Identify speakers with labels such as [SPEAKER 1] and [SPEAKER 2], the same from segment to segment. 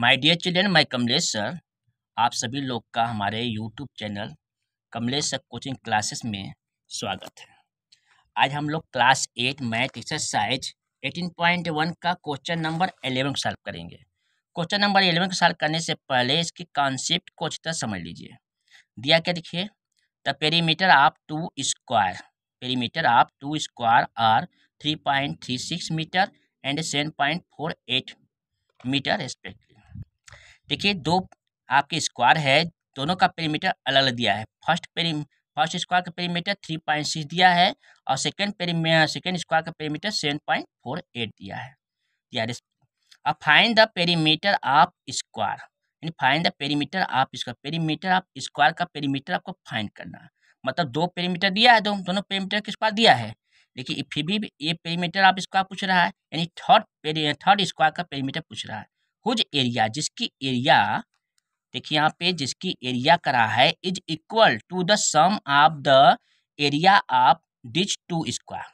[SPEAKER 1] my dear children my Kamlesh sir आप सभी लोग का हमारे YouTube channel Kamlesh sir coaching classes में स्वागत है आज हम लोग class eight math exercise eighteen point one का क्वेश्चन नंबर एलेवन को सॉल्व करेंगे क्वेश्चन नंबर एलेवन को सॉल्व करने से पहले इसके कॉन्सेप्ट को अच्छी तरह समझ लीजिए दिया क्या देखिए the perimeter of two square perimeter of two square are three point three six meter and seven point four eight meter respectively देखिए दो आपके स्क्वायर है दोनों का पेरीमीटर अलग अलग दिया है फर्स्ट पेरी फर्स्ट स्क्वायर का पेरीमीटर थ्री पॉइंट सिक्स दिया है और सेकेंड पेरी सेकेंड स्क्वायर का perimeter seven point four eight दिया है दिया अब find the perimeter of square यानी find the perimeter of square perimeter of square का पेरीमीटर आपको फाइन करना है मतलब दो पेरीमीटर दिया है दो दोनों पेरीमीटर के स्क्वायर दिया है लेकिन फिर भी ये पेरीमीटर आप स्क्वायर पूछ रहा है यानी थर्ड पेरी थर्ड स्क्वायर का पेरीमीटर पूछ रहा है हुज एरिया जिसकी एरिया देखिए यहाँ पे जिसकी एरिया करा है is equal to the sum of the area of each two square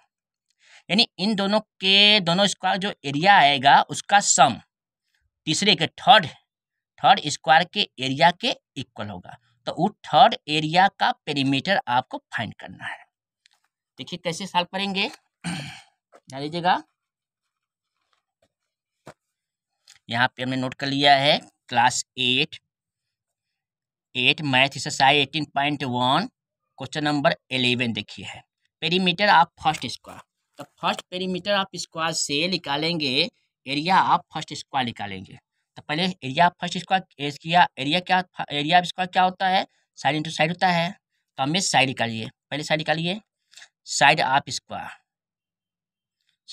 [SPEAKER 1] यानी इन दोनों के दोनों स्क्वायर जो एरिया आएगा उसका सम तीसरे के थर्ड थर्ड स्क्वायर के एरिया के इक्वल होगा तो वो थर्ड एरिया का पेरीमीटर आपको फाइंड करना है देखिए कैसे साल करेंगे ध्यान दीजिएगा यहाँ पे हमने नोट कर लिया है class eight eight math exercise eighteen point one question number eleven देखिए है पेरीमीटर ऑफ फर्स्ट स्क्वायर तो फर्स्ट पेरीमीटर ऑफ स्क्वायर से निकालेंगे एरिया ऑफ फर्स्ट स्क्वायर निकालेंगे तो पहले एरिया ऑफ फर्स्ट स्क्वायर किया एरिया क्या एरिया ऑफ स्क्वायर क्या होता है साइड इंटू साइड होता है तो हमें साइड निकालिए पहले साइड निकालिए side of square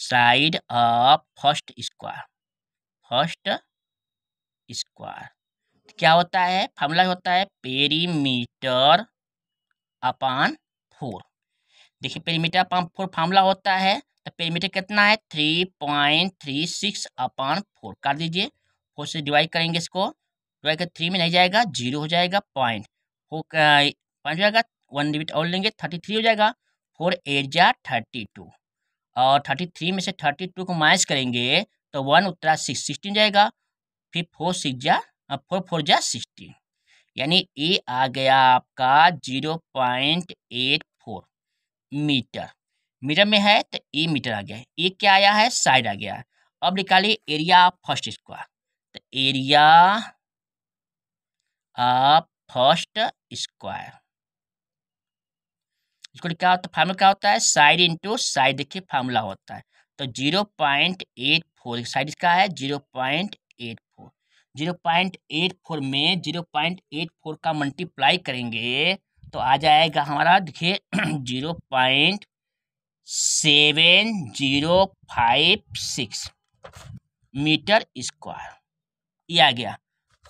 [SPEAKER 1] side of first square first square तो क्या होता है फॉर्मूला होता है पेरीमीटर अपान फोर देखिए पेरीमीटर अपान फोर फार्मूला होता है तो पेरीमीटर कितना है three point three six upon four कर दीजिए फोर से डिवाइड करेंगे इसको डिवाइड कर थ्री में नहीं जाएगा जीरो हो जाएगा पॉइंट फोर पॉइंट हो जाएगा वन डिविट और लेंगे थर्टी थ्री हो जाएगा फोर एट जा थर्टी टू और थर्टी थ्री में से थर्टी टू को माइनस करेंगे तो वन उतरा सिक्स सिक्सटीन जाएगा फिर फोर सिक्स जा फोर फोर जा सिक्सटीन यानी ए आ गया आपका zero point eight four meter meter में है तो ए मीटर आ गया ए क्या आया है साइड आ गया अब निकालिए एरिया ऑफ फर्स्ट स्क्वायर तो एरिया ऑफ फर्स्ट स्क्वायर इसको क्या होता है फार्मूला क्या होता है साइड इंटू साइड देखिए फार्मूला होता है तो zero point eight four side इसका है zero point eight four zero point eight four में जीरो पॉइंट एट फोर का मल्टीप्लाई करेंगे तो आ जाएगा हमारा देखिए zero point seven zero five six meter square ये आ गया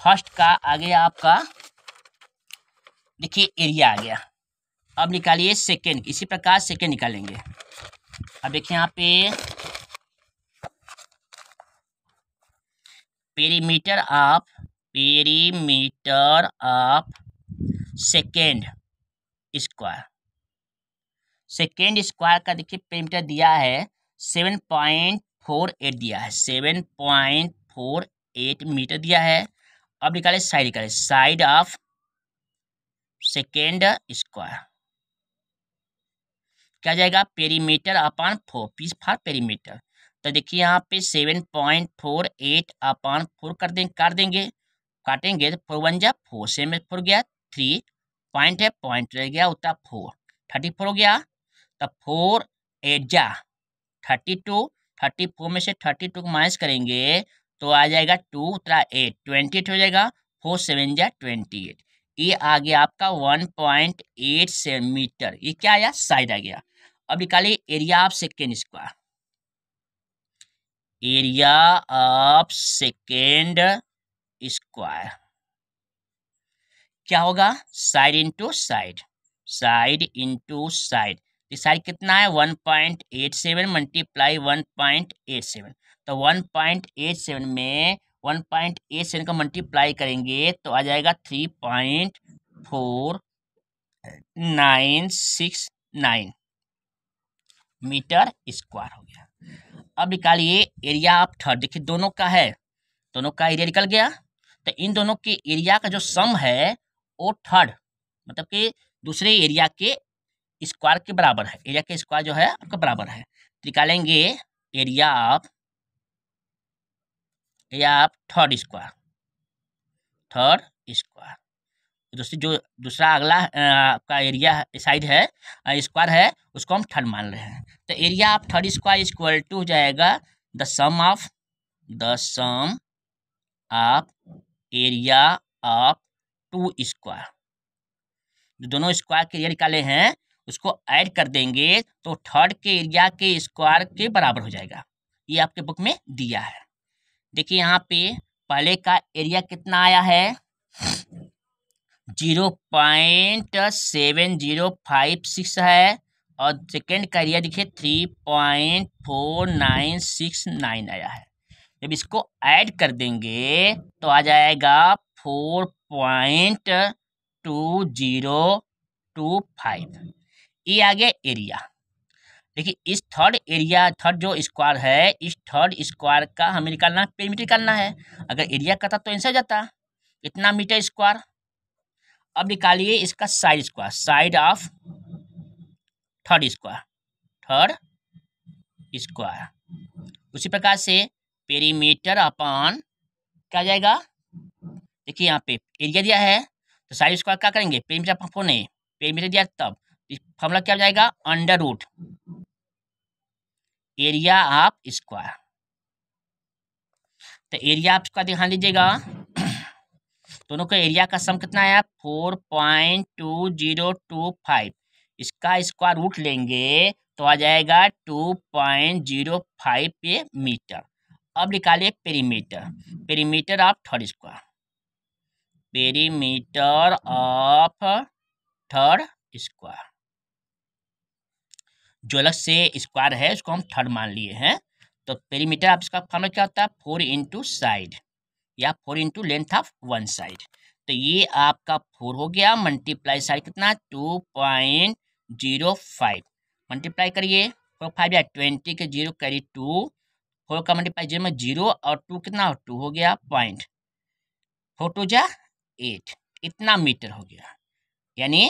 [SPEAKER 1] फर्स्ट का आ गया आपका देखिए एरिया आ गया अब निकालिए सेकेंड इसी प्रकार सेकेंड निकालेंगे अब देखिए यहाँ पे perimeter of perimeter of second square second square का देखिए पेरीमीटर दिया है सेवन पॉइंट फोर एट दिया है seven point four eight meter दिया है अब निकाले साइड निकाले साइड ऑफ सेकेंड स्क्वायर क्या जाएगा पेरीमीटर अपॉन फोर पीस फॉर पेरीमीटर तो देखिए यहाँ पे seven point four eight upon four कर दें कर देंगे काटेंगे तो फोर वन जा फोर से में फोर गया थ्री पॉइंट है पॉइंट रह गया उतना फोर थर्टी फोर हो गया तो फोर एट जा थर्टी टू थर्टी फोर में से थर्टी टू को माइनस करेंगे तो आ जाएगा टू उतरा एट ट्वेंटी एट हो जाएगा फोर सेवन जा ट्वेंटी एट ये आ गया आपका one point eight seven meter ये क्या आया साइड आ गया अब निकालिए area of second square area of second square क्या होगा side into side side into side side कितना है one point eight seven multiply one point eight seven तो वन पॉइंट एट सेवन में वन पॉइंट एट सेवन का multiply करेंगे तो आ जाएगा three point four nine six nine meter square हो गया अब निकालिए एरिया ऑफ थर्ड देखिए दोनों का है दोनों का एरिया निकल गया तो इन दोनों के एरिया का जो सम है वो थर्ड मतलब कि दूसरे एरिया के स्क्वायर के बराबर है एरिया के स्क्वायर जो है आपका बराबर है तो निकालेंगे area of area of third square third square दूसरी जो दूसरा अगला आपका एरिया साइड है स्क्वायर है उसको हम थर्ड मान रहे हैं तो area of third square is equal to हो जाएगा the sum of the sum of area of two square जो दोनों स्क्वायर के एरिया निकाले हैं उसको ऐड कर देंगे तो थर्ड के एरिया के स्क्वायर के बराबर हो जाएगा ये आपके बुक में दिया है देखिए यहाँ पे पहले का एरिया कितना आया है zero point seven zero five six है और सेकेंड का एरिया देखिए three point four nine six nine आया है जब इसको ऐड कर देंगे तो आ जाएगा four point two zero two five ये आ गया एरिया देखिए इस थर्ड एरिया थर्ड जो स्क्वायर है इस थर्ड स्क्वायर का हमें निकालना पेमीटर निकालना है अगर एरिया का था तो आंसर जाता इतना मीटर स्क्वायर अब निकालिए इसका side square side of third square third square उसी प्रकार से पेरीमीटर अपॉन क्या जाएगा देखिए यहाँ पे एरिया दिया है तो साइड स्क्वायर क्या करेंगे पेरीमीटर अपॉन फोर नहीं पेरीमीटर दिया तब फॉर्मूला क्या हो जाएगा under root area of square तो एरिया ऑफ स्क्वायर दिखा दीजिएगा दोनों का एरिया का सम कितना आया four point two zero two five इसका स्क्वायर रूट लेंगे तो आ जाएगा टू पॉइंट जीरो फाइव पे मीटर अब निकालिए perimeter perimeter of third square perimeter of third square जो अलग से स्क्वायर है उसको हम थर्ड मान लिए हैं तो पेरीमीटर आप इसका फॉर्मूला क्या होता है फोर इंटू साइड या four into length of one side तो ये आपका फोर हो गया मल्टीप्लाई साइड कितना two point zero five multiply करिए फोर फाइव या ट्वेंटी के जीरो करिए टू फोर का मल्टीप्लाई जीरो में जीरो और टू कितना टू हो गया पॉइंट फोर टू जा एट इतना मीटर हो गया यानी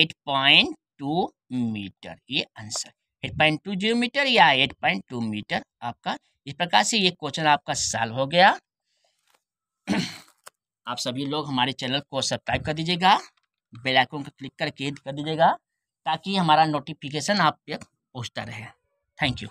[SPEAKER 1] एट पॉइंट टू मीटर ये answer eight point two zero metre या एट पॉइंट टू मीटर आपका इस प्रकार से ये क्वेश्चन आपका सॉल्व हो गया आप सभी लोग हमारे चैनल को सब्सक्राइब कर दीजिएगा बेल आइकन को क्लिक करके कर दीजिएगा ताकि हमारा नोटिफिकेशन आप तक पहुँचता रहे थैंक यू